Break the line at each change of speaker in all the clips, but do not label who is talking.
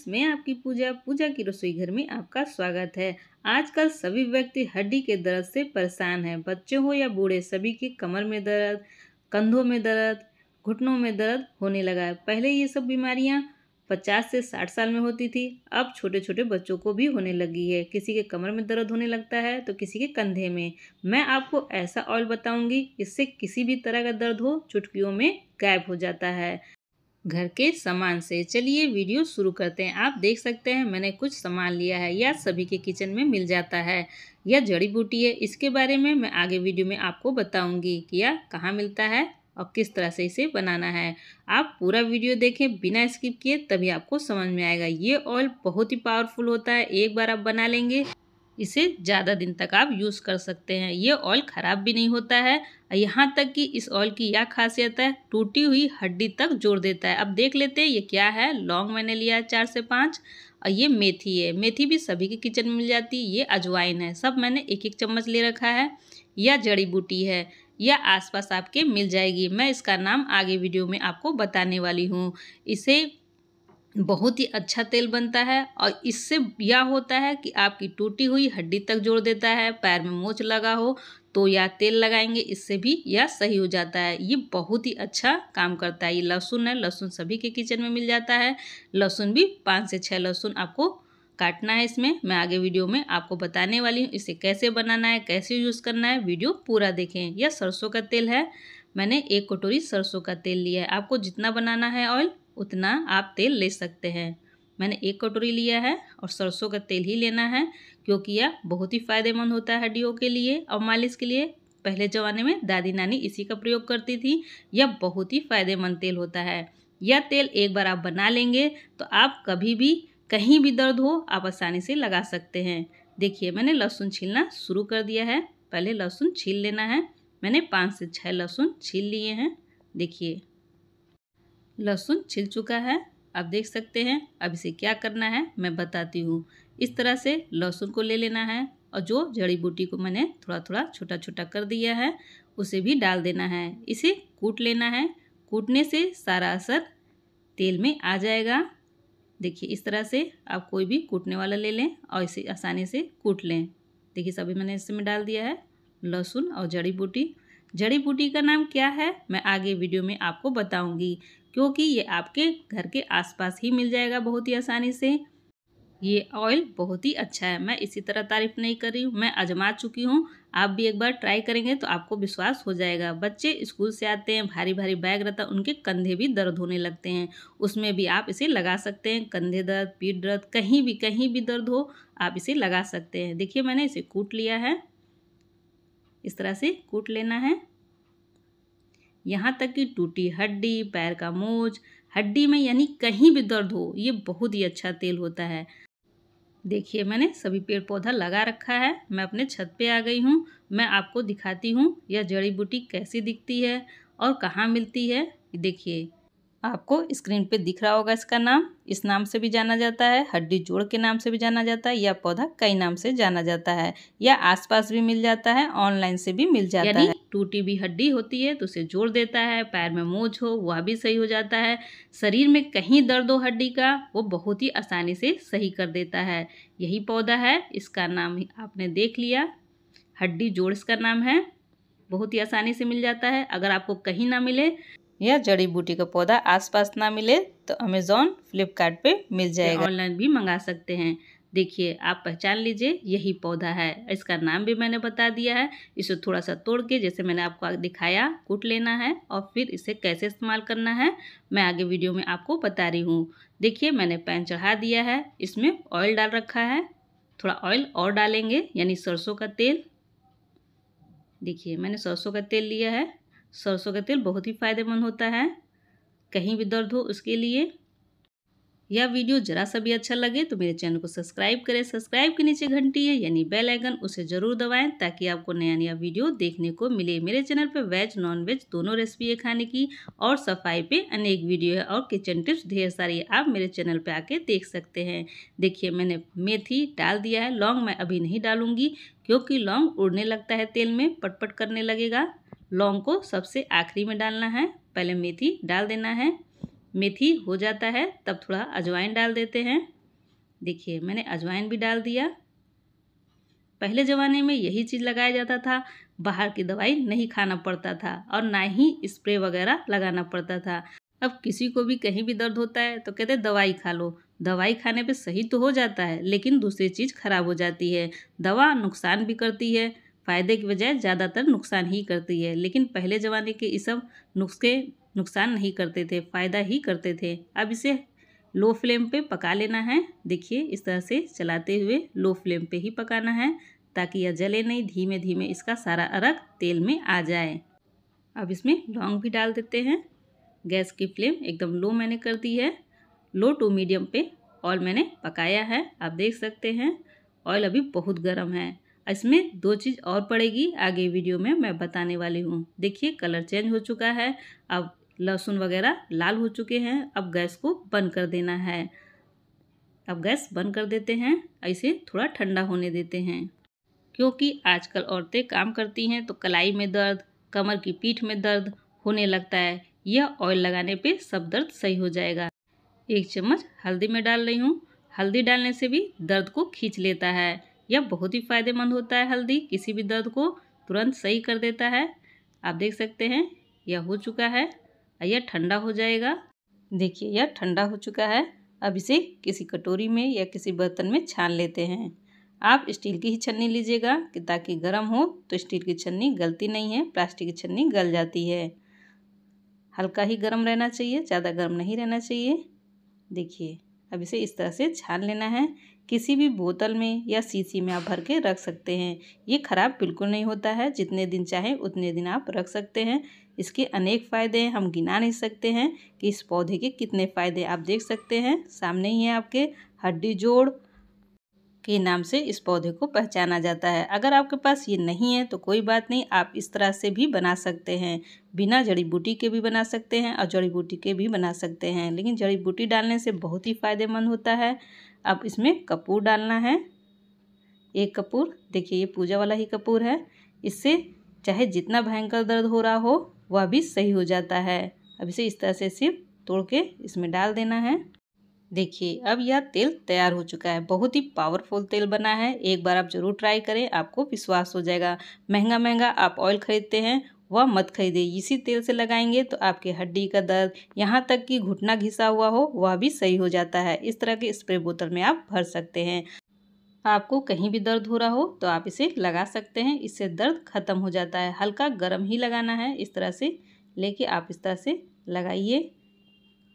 friends मैं आपकी पूजा पूजा की रसोई घर में आपका स्वागत है आजकल सभी व्यक्ति हड्डी के दर्द से परेशान हैं बच्चे हो या बूढ़े सभी के कमर में दर्द कंधों में दर्द घुटनों में दर्द होने लगा है पहले ये सब बीमारियाँ पचास से साठ साल में होती थी अब छोटे छोटे बच्चों को भी होने लगी है किसी के कमर में दर्द होने लगता है तो किसी के कंधे में मैं आपको ऐसा ऑयल बताऊंगी इससे किसी भी तरह का दर्द हो चुटकियों में गायब हो जाता है घर के सामान से चलिए वीडियो शुरू करते हैं आप देख सकते हैं मैंने कुछ सामान लिया है यह सभी के किचन में मिल जाता है यह जड़ी बूटी है इसके बारे में मैं आगे वीडियो में आपको बताऊंगी कि यह कहाँ मिलता है और किस तरह से इसे बनाना है आप पूरा वीडियो देखें बिना स्किप किए तभी आपको समझ में आएगा ये ऑयल बहुत ही पावरफुल होता है एक बार आप बना लेंगे इसे ज़्यादा दिन तक आप यूज़ कर सकते हैं ये ऑयल ख़राब भी नहीं होता है यहाँ तक कि इस ऑयल की यह खासियत है टूटी हुई हड्डी तक जोड़ देता है अब देख लेते हैं ये क्या है लौंग मैंने लिया है चार से पाँच और ये मेथी है मेथी भी सभी के किचन में मिल जाती है ये अजवाइन है सब मैंने एक एक चम्मच ले रखा है यह जड़ी बूटी है या आसपास आपके मिल जाएगी मैं इसका नाम आगे वीडियो में आपको बताने वाली हूँ इसे बहुत ही अच्छा तेल बनता है और इससे यह होता है कि आपकी टूटी हुई हड्डी तक जोड़ देता है पैर में मोच लगा हो तो यह तेल लगाएंगे इससे भी यह सही हो जाता है ये बहुत ही अच्छा काम करता है ये लहसुन है लहसुन सभी के किचन में मिल जाता है लहसुन भी पाँच से छः लहसुन आपको काटना है इसमें मैं आगे वीडियो में आपको बताने वाली हूँ इसे कैसे बनाना है कैसे यूज़ करना है वीडियो पूरा देखें यह सरसों का तेल है मैंने एक कटोरी सरसों का तेल लिया है आपको जितना बनाना है ऑयल उतना आप तेल ले सकते हैं मैंने एक कटोरी लिया है और सरसों का तेल ही लेना है क्योंकि यह बहुत ही फायदेमंद होता है हड्डियों के लिए और मालिश के लिए पहले ज़माने में दादी नानी इसी का प्रयोग करती थी यह बहुत ही फायदेमंद तेल होता है यह तेल एक बार आप बना लेंगे तो आप कभी भी कहीं भी दर्द हो आप आसानी से लगा सकते हैं देखिए मैंने लहसुन छीलना शुरू कर दिया है पहले लहसुन छील लेना है मैंने पाँच से छः लहसुन छील लिए हैं देखिए लहसुन छिल चुका है आप देख सकते हैं अब इसे क्या करना है मैं बताती हूँ इस तरह से लहसुन को ले लेना है और जो जड़ी बूटी को मैंने थोड़ा थोड़ा छोटा छोटा कर दिया है उसे भी डाल देना है इसे कूट लेना है कूटने से सारा असर तेल में आ जाएगा देखिए इस तरह से आप कोई भी कूटने वाला ले लें और इसे आसानी से कूट लें देखिए सभी मैंने इसमें डाल दिया है लहसुन और जड़ी बूटी जड़ी बूटी का नाम क्या है मैं आगे वीडियो में आपको बताऊंगी क्योंकि ये आपके घर के आसपास ही मिल जाएगा बहुत ही आसानी से ये ऑयल बहुत ही अच्छा है मैं इसी तरह तारीफ नहीं कर रही हूँ मैं आजमा चुकी हूँ आप भी एक बार ट्राई करेंगे तो आपको विश्वास हो जाएगा बच्चे स्कूल से आते हैं भारी भारी बैग रहता है उनके कंधे भी दर्द होने लगते हैं उसमें भी आप इसे लगा सकते हैं कंधे दर्द पीठ दर्द कहीं भी कहीं भी दर्द हो आप इसे लगा सकते हैं देखिए मैंने इसे कूट लिया है इस तरह से कूट लेना है यहाँ तक कि टूटी हड्डी पैर का मोज हड्डी में यानी कहीं भी दर्द हो ये बहुत ही अच्छा तेल होता है देखिए मैंने सभी पेड़ पौधा लगा रखा है मैं अपने छत पे आ गई हूँ मैं आपको दिखाती हूँ यह जड़ी बूटी कैसी दिखती है और कहाँ मिलती है देखिए आपको स्क्रीन पे दिख रहा होगा इसका नाम इस नाम से भी जाना जाता है हड्डी जोड़ के नाम से भी जाना जाता है या पौधा कई नाम से जाना जाता है या आसपास भी मिल जाता है ऑनलाइन से भी मिल जाता है टूटी भी हड्डी होती है तो उसे जोड़ देता है पैर में मोज हो वह भी सही हो जाता है शरीर में कहीं दर्द हो हड्डी का वो बहुत ही आसानी से सही कर देता है यही पौधा है इसका नाम आपने देख लिया हड्डी जोड़ इसका नाम है बहुत ही आसानी से मिल जाता है अगर आपको कहीं ना मिले या जड़ी बूटी का पौधा आसपास ना मिले तो अमेज़ोन फ्लिपकार्ट मिल जाएगा ऑनलाइन भी मंगा सकते हैं देखिए आप पहचान लीजिए यही पौधा है इसका नाम भी मैंने बता दिया है इसे थोड़ा सा तोड़ के जैसे मैंने आपको दिखाया कूट लेना है और फिर इसे कैसे इस्तेमाल करना है मैं आगे वीडियो में आपको बता रही हूँ देखिए मैंने पैन चढ़ा दिया है इसमें ऑयल डाल रखा है थोड़ा ऑयल और डालेंगे यानी सरसों का तेल देखिए मैंने सरसों का तेल लिया है सरसों का तेल बहुत ही फायदेमंद होता है कहीं भी दर्द हो उसके लिए यह वीडियो जरा सा भी अच्छा लगे तो मेरे चैनल को सब्सक्राइब करें सब्सक्राइब के नीचे घंटी है यानी बेल आइकन उसे ज़रूर दबाएं ताकि आपको नया नया वीडियो देखने को मिले मेरे चैनल पर वेज नॉन वेज दोनों रेसिपी है खाने की और सफाई पे अनेक वीडियो है और किचन टिप्स ढेर सारी आप मेरे चैनल पर आके देख सकते हैं देखिए मैंने मेथी डाल दिया है लौंग मैं अभी नहीं डालूँगी क्योंकि लौंग उड़ने लगता है तेल में पटपट करने लगेगा लौंग को सबसे आखिरी में डालना है पहले मेथी डाल देना है मेथी हो जाता है तब थोड़ा अजवाइन डाल देते हैं देखिए मैंने अजवाइन भी डाल दिया पहले ज़माने में यही चीज़ लगाया जाता था बाहर की दवाई नहीं खाना पड़ता था और ना ही स्प्रे वगैरह लगाना पड़ता था अब किसी को भी कहीं भी दर्द होता है तो कहते दवाई खा लो दवाई खाने पे सही तो हो जाता है लेकिन दूसरी चीज़ खराब हो जाती है दवा नुकसान भी करती है फ़ायदे की बजाय ज़्यादातर नुकसान ही करती है लेकिन पहले ज़माने के इस सब नुस्खे नुकसान नहीं करते थे फ़ायदा ही करते थे अब इसे लो फ्लेम पे पका लेना है देखिए इस तरह से चलाते हुए लो फ्लेम पे ही पकाना है ताकि यह जले नहीं धीमे धीमे इसका सारा अरग तेल में आ जाए अब इसमें लौंग भी डाल देते हैं गैस की फ्लेम एकदम लो मैंने कर दी है लो टू मीडियम पे ऑयल मैंने पकाया है आप देख सकते हैं ऑयल अभी बहुत गर्म है इसमें दो चीज़ और पड़ेगी आगे वीडियो में मैं बताने वाली हूँ देखिए कलर चेंज हो चुका है अब लहसुन वगैरह लाल हो चुके हैं अब गैस को बंद कर देना है अब गैस बंद कर देते हैं ऐसे थोड़ा ठंडा होने देते हैं क्योंकि आजकल औरतें काम करती हैं तो कलाई में दर्द कमर की पीठ में दर्द होने लगता है यह ऑयल लगाने पे सब दर्द सही हो जाएगा एक चम्मच हल्दी में डाल रही हूँ हल्दी डालने से भी दर्द को खींच लेता है यह बहुत ही फायदेमंद होता है हल्दी किसी भी दर्द को तुरंत सही कर देता है आप देख सकते हैं यह हो चुका है यह ठंडा हो जाएगा देखिए यह ठंडा हो चुका है अब इसे किसी कटोरी में या किसी बर्तन में छान लेते हैं आप स्टील की ही छन्नी लीजिएगा कि ताकि गर्म हो तो स्टील की छन्नी गलती नहीं है प्लास्टिक की छन्नी गल जाती है हल्का ही गर्म रहना चाहिए ज़्यादा गर्म नहीं रहना चाहिए देखिए अब इसे इस तरह से छान लेना है किसी भी बोतल में या शीशी में आप भर के रख सकते हैं ये ख़राब बिल्कुल नहीं होता है जितने दिन चाहें उतने दिन आप रख सकते हैं इसके अनेक फ़ायदे हैं हम गिना नहीं सकते हैं कि इस पौधे के कितने फ़ायदे आप देख सकते हैं सामने ही है आपके हड्डी जोड़ के नाम से इस पौधे को पहचाना जाता है अगर आपके पास ये नहीं है तो कोई बात नहीं आप इस तरह से भी बना सकते हैं बिना जड़ी बूटी के भी बना सकते हैं और जड़ी बूटी के भी बना सकते हैं लेकिन जड़ी बूटी डालने से बहुत ही फ़ायदेमंद होता है अब इसमें कपूर डालना है एक कपूर देखिए ये पूजा वाला ही कपूर है इससे चाहे जितना भयंकर दर्द हो रहा हो वह भी सही हो जाता है अब इसे इस तरह से सिर्फ तोड़ के इसमें डाल देना है देखिए अब यह तेल तैयार हो चुका है बहुत ही पावरफुल तेल बना है एक बार आप ज़रूर ट्राई करें आपको विश्वास हो जाएगा महंगा महंगा आप ऑयल खरीदते हैं वह मत खरीदे इसी तेल से लगाएंगे तो आपके हड्डी का दर्द यहाँ तक कि घुटना घिसा हुआ हो वह भी सही हो जाता है इस तरह के स्प्रे बोतल में आप भर सकते हैं आपको कहीं भी दर्द हो रहा हो तो आप इसे लगा सकते हैं इससे दर्द ख़त्म हो जाता है हल्का गर्म ही लगाना है इस तरह से लेके आप इस तरह से लगाइए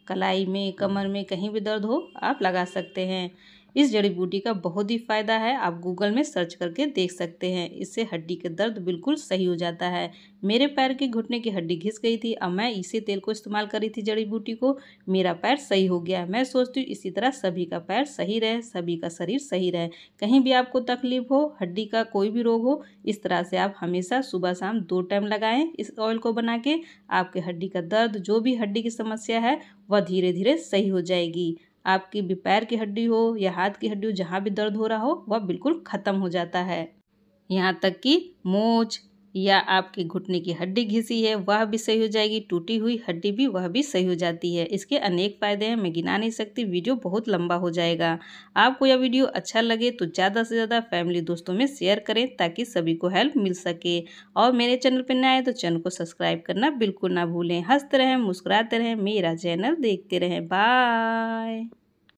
कलाई में कमर में कहीं भी दर्द हो आप लगा सकते हैं इस जड़ी बूटी का बहुत ही फ़ायदा है आप गूगल में सर्च करके देख सकते हैं इससे हड्डी के दर्द बिल्कुल सही हो जाता है मेरे पैर के घुटने की हड्डी घिस गई थी अब मैं इसी तेल को इस्तेमाल करी थी जड़ी बूटी को मेरा पैर सही हो गया मैं सोचती हूँ इसी तरह सभी का पैर सही रहे सभी का शरीर सही रहे कहीं भी आपको तकलीफ हो हड्डी का कोई भी रोग हो इस तरह से आप हमेशा सुबह शाम दो टाइम लगाएं इस ऑयल को बना के आपके हड्डी का दर्द जो भी हड्डी की समस्या है वह धीरे धीरे सही हो जाएगी आपकी भी पैर की हड्डी हो या हाथ की हड्डी हो जहाँ भी दर्द हो रहा हो वह बिल्कुल ख़त्म हो जाता है यहाँ तक कि मोच या आपके घुटने की हड्डी घिसी है वह भी सही हो जाएगी टूटी हुई हड्डी भी वह भी सही हो जाती है इसके अनेक फ़ायदे हैं मैं गिना नहीं सकती वीडियो बहुत लंबा हो जाएगा आपको यह वीडियो अच्छा लगे तो ज़्यादा से ज़्यादा फैमिली दोस्तों में शेयर करें ताकि सभी को हेल्प मिल सके और मेरे चैनल पर नए आए तो चैनल को सब्सक्राइब करना बिल्कुल ना भूलें हंसते रहें मुस्कुराते रहें मेरा चैनल देखते रहें बाय